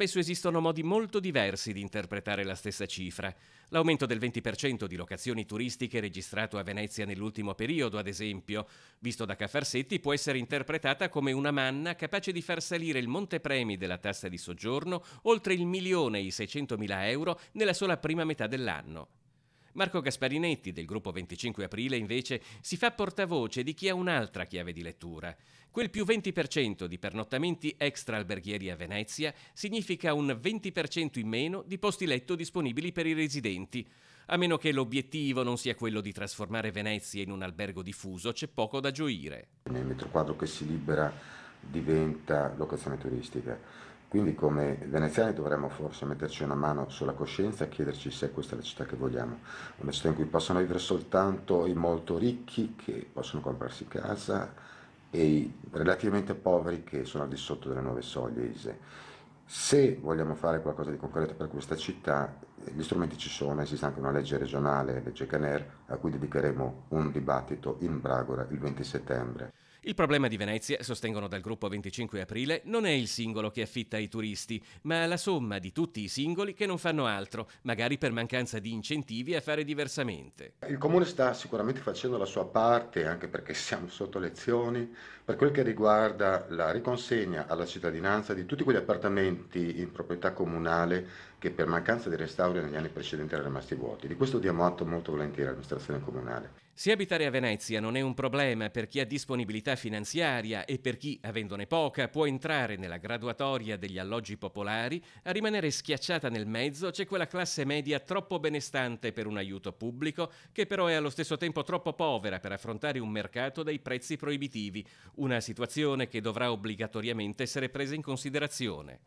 Spesso esistono modi molto diversi di interpretare la stessa cifra. L'aumento del 20% di locazioni turistiche registrato a Venezia nell'ultimo periodo, ad esempio, visto da Caffarsetti, può essere interpretata come una manna capace di far salire il montepremi della tassa di soggiorno oltre il milione e 600 mila euro nella sola prima metà dell'anno. Marco Gasparinetti del gruppo 25 Aprile invece si fa portavoce di chi ha un'altra chiave di lettura. Quel più 20% di pernottamenti extra alberghieri a Venezia significa un 20% in meno di posti letto disponibili per i residenti. A meno che l'obiettivo non sia quello di trasformare Venezia in un albergo diffuso, c'è poco da gioire. Nel metro quadro che si libera diventa locazione turistica quindi come veneziani dovremmo forse metterci una mano sulla coscienza e chiederci se questa è la città che vogliamo, una città in cui possono vivere soltanto i molto ricchi che possono comprarsi casa e i relativamente poveri che sono al di sotto delle nuove soglie ISE. Se vogliamo fare qualcosa di concreto per questa città, gli strumenti ci sono, esiste anche una legge regionale, legge Caner, a cui dedicheremo un dibattito in Bragora il 20 settembre. Il problema di Venezia, sostengono dal gruppo 25 aprile, non è il singolo che affitta i turisti, ma la somma di tutti i singoli che non fanno altro, magari per mancanza di incentivi a fare diversamente. Il comune sta sicuramente facendo la sua parte, anche perché siamo sotto lezioni, per quel che riguarda la riconsegna alla cittadinanza di tutti quegli appartamenti in proprietà comunale che per mancanza di restauro negli anni precedenti erano rimasti vuoti. Di questo diamo atto molto volentieri all'amministrazione comunale. Se abitare a Venezia non è un problema per chi ha disponibilità finanziaria e per chi, avendone poca, può entrare nella graduatoria degli alloggi popolari, a rimanere schiacciata nel mezzo c'è quella classe media troppo benestante per un aiuto pubblico, che però è allo stesso tempo troppo povera per affrontare un mercato dai prezzi proibitivi, una situazione che dovrà obbligatoriamente essere presa in considerazione.